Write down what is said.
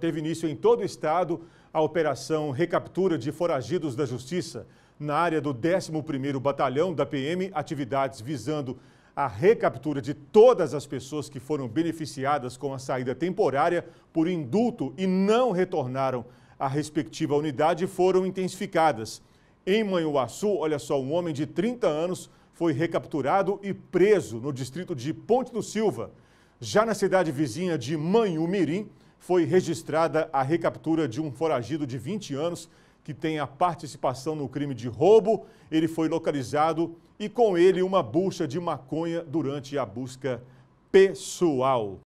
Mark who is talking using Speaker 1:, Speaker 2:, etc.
Speaker 1: Teve início em todo o estado a operação Recaptura de Foragidos da Justiça. Na área do 11º Batalhão da PM, atividades visando a recaptura de todas as pessoas que foram beneficiadas com a saída temporária por indulto e não retornaram à respectiva unidade foram intensificadas. Em Manhuaçu, olha só, um homem de 30 anos foi recapturado e preso no distrito de Ponte do Silva. Já na cidade vizinha de Manhumirim, foi registrada a recaptura de um foragido de 20 anos que tem a participação no crime de roubo. Ele foi localizado e com ele uma bucha de maconha durante a busca pessoal.